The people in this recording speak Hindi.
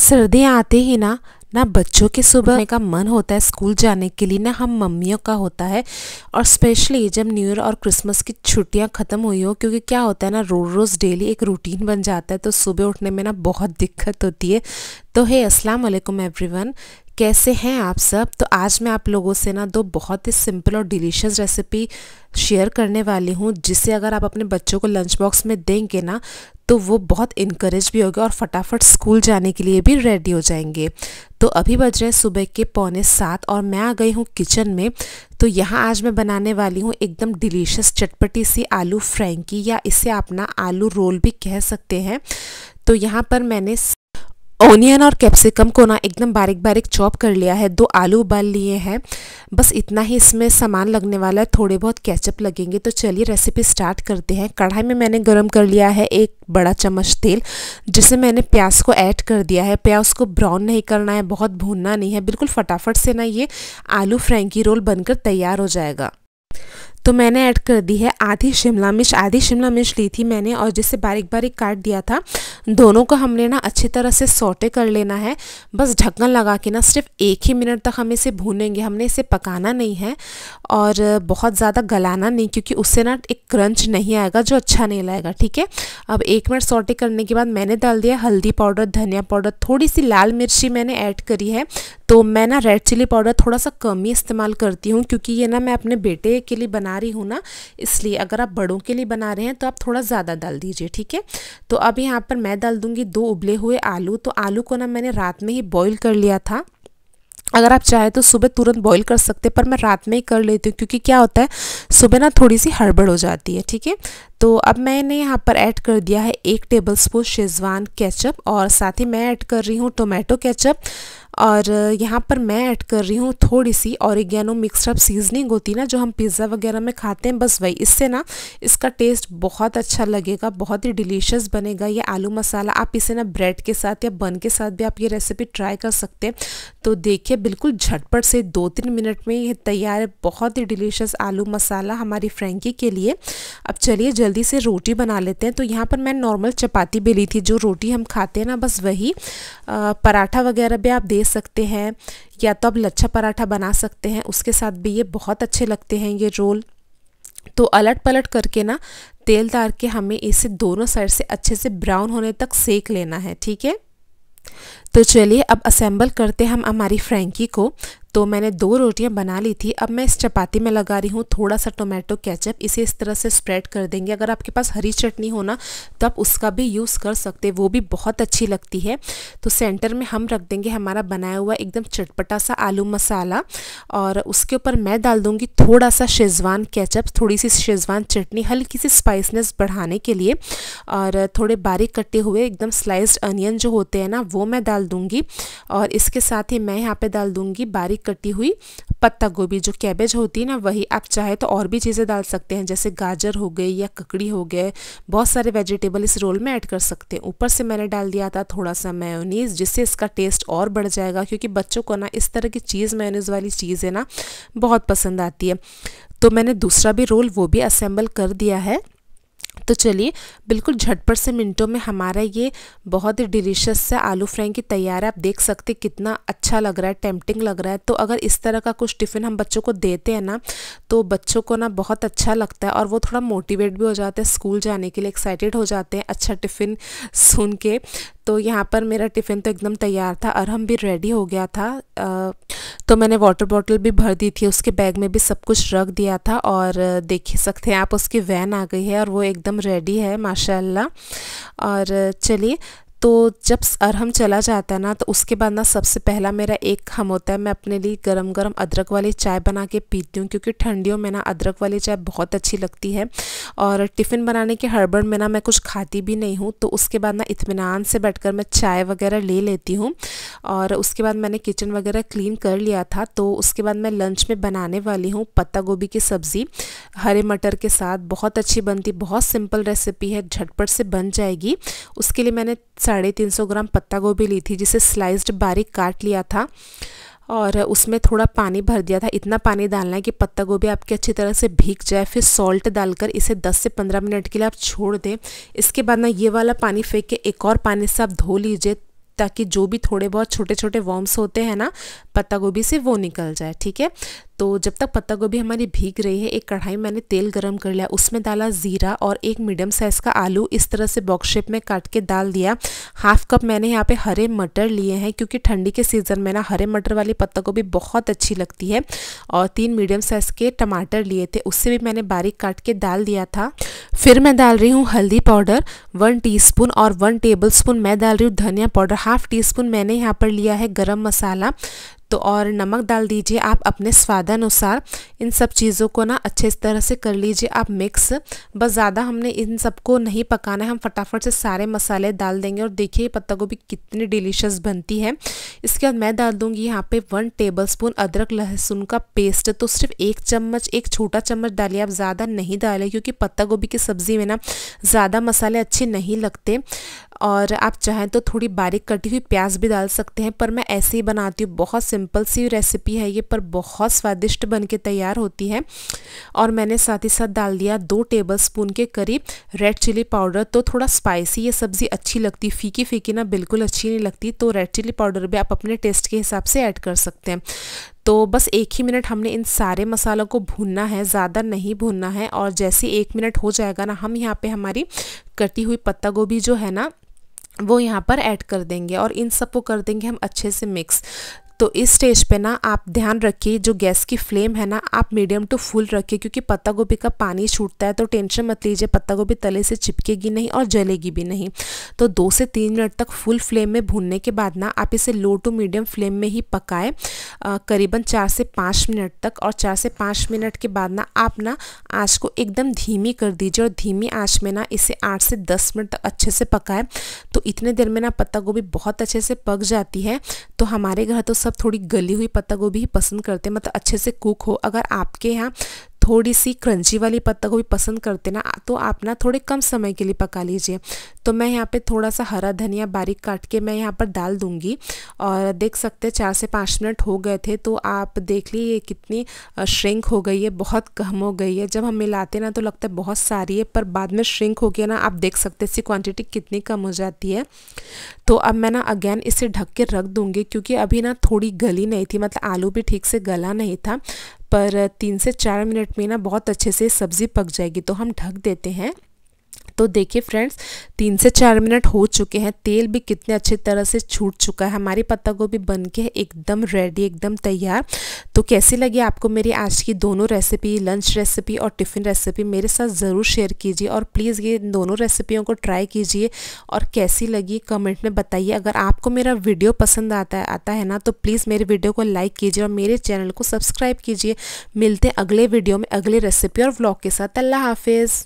सर्दियाँ आते ही ना ना बच्चों के सुबह का मन होता है स्कूल जाने के लिए ना हम मम्मियों का होता है और स्पेशली जब न्यू ईयर और क्रिसमस की छुट्टियां ख़त्म हुई हो क्योंकि क्या होता है ना रोज़ रोज़ डेली एक रूटीन बन जाता है तो सुबह उठने में ना बहुत दिक्कत होती है तो हे अस्सलाम वालेकुम एवरीवन कैसे हैं आप सब तो आज मैं आप लोगों से ना दो बहुत ही सिंपल और डिलीशियस रेसिपी शेयर करने वाली हूँ जिसे अगर आप अपने बच्चों को लंच बॉक्स में देंगे ना तो वो बहुत इंकरेज भी होगा और फटाफट स्कूल जाने के लिए भी रेडी हो जाएंगे तो अभी बज रहे हैं सुबह के पौने सात और मैं आ गई हूँ किचन में तो यहाँ आज मैं बनाने वाली हूँ एकदम डिलीशियस चटपटी सी आलू फ्रेंकी या इसे आप ना आलू रोल भी कह सकते हैं तो यहाँ पर मैंने ओनियन और कैप्सिकम को ना एकदम बारीक बारीक चॉप कर लिया है दो आलू उबाल लिए हैं बस इतना ही इसमें सामान लगने वाला है थोड़े बहुत कैचअप लगेंगे तो चलिए रेसिपी स्टार्ट करते हैं कढ़ाई में मैंने गरम कर लिया है एक बड़ा चम्मच तेल जिसे मैंने प्याज को ऐड कर दिया है प्याज को ब्राउन नहीं करना है बहुत भूनना नहीं है बिल्कुल फटाफट से ना ये आलू फ्रेंकी रोल बनकर तैयार हो जाएगा तो मैंने ऐड कर दी है आधी शिमला मिर्च आधी शिमला मिर्च ली थी मैंने और जिसे बारीक बारीक काट दिया था दोनों को हमने ना अच्छी तरह से सोटे कर लेना है बस ढक्कन लगा के ना सिर्फ एक ही मिनट तक हम इसे भूनेंगे हमने इसे पकाना नहीं है और बहुत ज़्यादा गलाना नहीं क्योंकि उससे ना एक क्रंच नहीं आएगा जो अच्छा नहीं लगेगा ठीक है अब एक मिनट सोटे करने के बाद मैंने डाल दिया हल्दी पाउडर धनिया पाउडर थोड़ी सी लाल मिर्ची मैंने ऐड करी है तो मैं ना रेड चिली पाउडर थोड़ा सा कम ही इस्तेमाल करती हूँ क्योंकि ये ना मैं अपने बेटे के लिए बना रही हूँ ना इसलिए अगर आप बड़ों के लिए बना रहे हैं तो आप थोड़ा ज़्यादा डाल दीजिए ठीक है तो अब यहाँ पर मैं डाल दूँगी दो उबले हुए आलू तो आलू को ना मैंने रात में ही बॉयल कर लिया था अगर आप चाहें तो सुबह तुरंत बॉईल कर सकते हैं पर मैं रात में ही कर लेती हूँ क्योंकि क्या होता है सुबह ना थोड़ी सी हड़बड़ हो जाती है ठीक है तो अब मैंने यहाँ पर ऐड कर दिया है एक टेबल स्पून शेजवान केचप और साथ ही मैं ऐड कर रही हूँ टोमेटो केचप और यहाँ पर मैं ऐड कर रही हूँ थोड़ी सी औरिगेनो मिक्सअप सीजनिंग होती ना जो हम पिज़्ज़ा वगैरह में खाते हैं बस वही इससे ना इसका टेस्ट बहुत अच्छा लगेगा बहुत ही डिलीशियस बनेगा ये आलू मसाला आप इसे ना ब्रेड के साथ या बन के साथ भी आप ये रेसिपी ट्राई कर सकते हैं तो देखिए बिल्कुल झटपट से दो तीन मिनट में ये तैयार है बहुत ही डिलीशियस आलू मसाला हमारी फ्रेंकी के लिए अब चलिए जल्दी से रोटी बना लेते हैं तो यहाँ पर मैं नॉर्मल चपाती बेली थी जो रोटी हम खाते हैं ना बस वही पराठा वगैरह भी आप दे सकते हैं या तो आप लच्छा पराठा बना सकते हैं उसके साथ भी ये बहुत अच्छे लगते हैं ये रोल तो अलट पलट करके ना तेल डाल के हमें इसे दोनों साइड से अच्छे से ब्राउन होने तक सेक लेना है ठीक है तो चलिए अब असेंबल करते हैं हम हमारी फ्रेंकी को तो मैंने दो रोटियां बना ली थी अब मैं इस चपाती में लगा रही हूँ थोड़ा सा टोमेटो केचप इसे इस तरह से स्प्रेड कर देंगे अगर आपके पास हरी चटनी हो ना तो आप उसका भी यूज़ कर सकते वो भी बहुत अच्छी लगती है तो सेंटर में हम रख देंगे हमारा बनाया हुआ एकदम चटपटा सा आलू मसाला और उसके ऊपर मैं डाल दूँगी थोड़ा सा शेज़वान कैचअप थोड़ी सी शेज़वान चटनी हल्की सी स्पाइसनेस बढ़ाने के लिए और थोड़े बारीक कटे हुए एकदम स्लाइस्ड अनियन जो होते हैं ना वो मैं डाल दूँगी और इसके साथ ही मैं यहाँ पर डाल दूँगी बारीक कटी हुई पत्ता गोभी जो कैबेज होती है ना वही आप चाहे तो और भी चीज़ें डाल सकते हैं जैसे गाजर हो गई या ककड़ी हो गए बहुत सारे वेजिटेबल इस रोल में ऐड कर सकते हैं ऊपर से मैंने डाल दिया था थोड़ा सा मेयोनीज़ जिससे इसका टेस्ट और बढ़ जाएगा क्योंकि बच्चों को ना इस तरह की चीज़ मेयोनीज़ वाली चीज़ है ना बहुत पसंद आती है तो मैंने दूसरा भी रोल वो भी असेंबल कर दिया है तो चलिए बिल्कुल झटपट से मिनटों में हमारा ये बहुत ही डिलीशियस सा आलू फ्राई की तैयार है आप देख सकते कितना अच्छा लग रहा है टेम्पटिंग लग रहा है तो अगर इस तरह का कुछ टिफ़िन हम बच्चों को देते हैं ना तो बच्चों को ना बहुत अच्छा लगता है और वो थोड़ा मोटिवेट भी हो जाते हैं स्कूल जाने के लिए एक्साइटेड हो जाते हैं अच्छा टिफ़िन सुन के तो यहाँ पर मेरा टिफ़िन तो एकदम तैयार था और हम भी रेडी हो गया था तो मैंने वाटर बॉटल भी भर दी थी उसके बैग में भी सब कुछ रख दिया था और देख सकते हैं आप उसकी वैन आ गई है और वो एकदम रेडी है माशाल्लाह और चलिए तो जब अरहम चला जाता है ना तो उसके बाद ना सबसे पहला मेरा एक हम होता है मैं अपने लिए गरम गरम अदरक वाली चाय बना के पीती हूँ क्योंकि ठंडियों में ना अदरक वाली चाय बहुत अच्छी लगती है और टिफ़िन बनाने के हड़बड़ में ना मैं कुछ खाती भी नहीं हूँ तो उसके बाद ना इतमान से बैठ मैं चाय वगैरह ले लेती हूँ और उसके बाद मैंने किचन वगैरह क्लीन कर लिया था तो उसके बाद मैं लंच में बनाने वाली हूँ पत्ता गोभी की सब्ज़ी हरे मटर के साथ बहुत अच्छी बनती बहुत सिंपल रेसिपी है झटपट से बन जाएगी उसके लिए मैंने साढ़े तीन सौ ग्राम पत्ता गोभी ली थी जिसे स्लाइस्ड बारीक काट लिया था और उसमें थोड़ा पानी भर दिया था इतना पानी डालना है कि पत्ता गोभी आपकी अच्छी तरह से भीग जाए फिर सॉल्ट डालकर इसे 10 से 15 मिनट के लिए आप छोड़ दें इसके बाद ना ये वाला पानी फेंक के एक और पानी से आप धो लीजिए ताकि जो भी थोड़े बहुत छोटे छोटे वॉर्म्स होते हैं ना पत्ता गोभी से वो निकल जाए ठीक है तो जब तक पत्ता गोभी हमारी भीग रही है एक कढ़ाई मैंने तेल गरम कर लिया उसमें डाला ज़ीरा और एक मीडियम साइज़ का आलू इस तरह से बॉक्स शेप में काट के डाल दिया हाफ कप मैंने यहाँ पे हरे मटर लिए हैं क्योंकि ठंडी के सीज़न में ना हरे मटर वाली पत्ता गोभी बहुत अच्छी लगती है और तीन मीडियम साइज़ के टमाटर लिए थे उससे भी मैंने बारीक काट के डाल दिया था फिर मैं डाल रही हूँ हल्दी पाउडर वन टी और वन टेबल मैं डाल रही हूँ धनिया पाउडर हाफ टी स्पून मैंने यहाँ पर लिया है गर्म मसाला तो और नमक डाल दीजिए आप अपने स्वादानुसार इन सब चीज़ों को ना अच्छे तरह से कर लीजिए आप मिक्स बस ज़्यादा हमने इन सबको नहीं पकाना है हम फटाफट से सारे मसाले डाल देंगे और देखिए पत्ता गोभी कितनी डिलीशियस बनती है इसके बाद मैं डाल दूँगी यहाँ पे वन टेबल स्पून अदरक लहसुन का पेस्ट तो सिर्फ एक चम्मच एक छोटा चम्मच डालिए आप ज़्यादा नहीं डालें क्योंकि पत्ता गोभी की सब्ज़ी में ना ज़्यादा मसाले अच्छे नहीं लगते और आप चाहें तो थोड़ी बारीक कटी हुई प्याज भी डाल सकते हैं पर मैं ऐसे ही बनाती हूँ बहुत सिंपल सी रेसिपी है ये पर बहुत स्वादिष्ट बन के तैयार होती है और मैंने साथ ही साथ डाल दिया दो टेबल स्पून के करीब रेड चिली पाउडर तो थोड़ा स्पाइसी ये सब्ज़ी अच्छी लगती फीकी फीकी ना बिल्कुल अच्छी नहीं लगती तो रेड चिली पाउडर भी आप अपने टेस्ट के हिसाब से ऐड कर सकते हैं तो बस एक ही मिनट हमने इन सारे मसालों को भूनना है ज़्यादा नहीं भूनना है और जैसे एक मिनट हो जाएगा ना हम यहाँ पे हमारी कटी हुई पत्ता गोभी जो है ना वो यहाँ पर ऐड कर देंगे और इन सबको कर देंगे हम अच्छे से मिक्स तो इस स्टेज पे ना आप ध्यान रखिए जो गैस की फ्लेम है ना आप मीडियम टू फुल रखिए क्योंकि पत्ता गोभी का पानी छूटता है तो टेंशन मत लीजिए पत्ता गोभी तले से चिपकेगी नहीं और जलेगी भी नहीं तो दो से तीन मिनट तक फुल फ्लेम में भूनने के बाद ना आप इसे लो टू मीडियम फ्लेम में ही पकाए करीबन चार से पाँच मिनट तक और चार से पाँच मिनट के बाद ना आप ना आँच को एकदम धीमी कर दीजिए और धीमी आँच में ना इसे आठ से दस मिनट तक अच्छे से पकाए तो इतने देर में ना पत्ता गोभी बहुत अच्छे से पक जाती है तो हमारे घर तो सब सब थोड़ी गली हुई पत्ता गोभी ही पसंद करते हैं मतलब अच्छे से कुक हो अगर आपके यहाँ थोड़ी सी क्रंची वाली पत्ता गोभी पसंद करते ना तो आप ना थोड़े कम समय के लिए पका लीजिए तो मैं यहाँ पे थोड़ा सा हरा धनिया बारीक काट के मैं यहाँ पर डाल दूँगी और देख सकते हैं चार से पाँच मिनट हो गए थे तो आप देख लीजिए कितनी श्रिंक हो गई है बहुत कम हो गई है जब हम मिलाते ना तो लगता है बहुत सारी है पर बाद में श्रिंक हो गया ना आप देख सकते इसकी क्वान्टिटी कितनी कम हो जाती है तो अब मैं ना अगेन इसे ढक के रख दूँगी क्योंकि अभी ना थोड़ी गली नहीं थी मतलब आलू भी ठीक से गला नहीं था पर तीन से चार मिनट में ना बहुत अच्छे से सब्ज़ी पक जाएगी तो हम ढक देते हैं तो देखिए फ्रेंड्स तीन से चार मिनट हो चुके हैं तेल भी कितने अच्छे तरह से छूट चुका है हमारी पत्ता गोभी बन के एकदम रेडी एकदम तैयार तो कैसी लगी आपको मेरी आज की दोनों रेसिपी लंच रेसिपी और टिफ़िन रेसिपी मेरे साथ ज़रूर शेयर कीजिए और प्लीज़ ये दोनों रेसिपियों को ट्राई कीजिए और कैसी लगी कमेंट में बताइए अगर आपको मेरा वीडियो पसंद आता है आता है ना तो प्लीज़ मेरे वीडियो को लाइक कीजिए और मेरे चैनल को सब्सक्राइब कीजिए मिलते हैं अगले वीडियो में अगले रेसिपी और ब्लॉग के साथ अल्लाह हाफिज़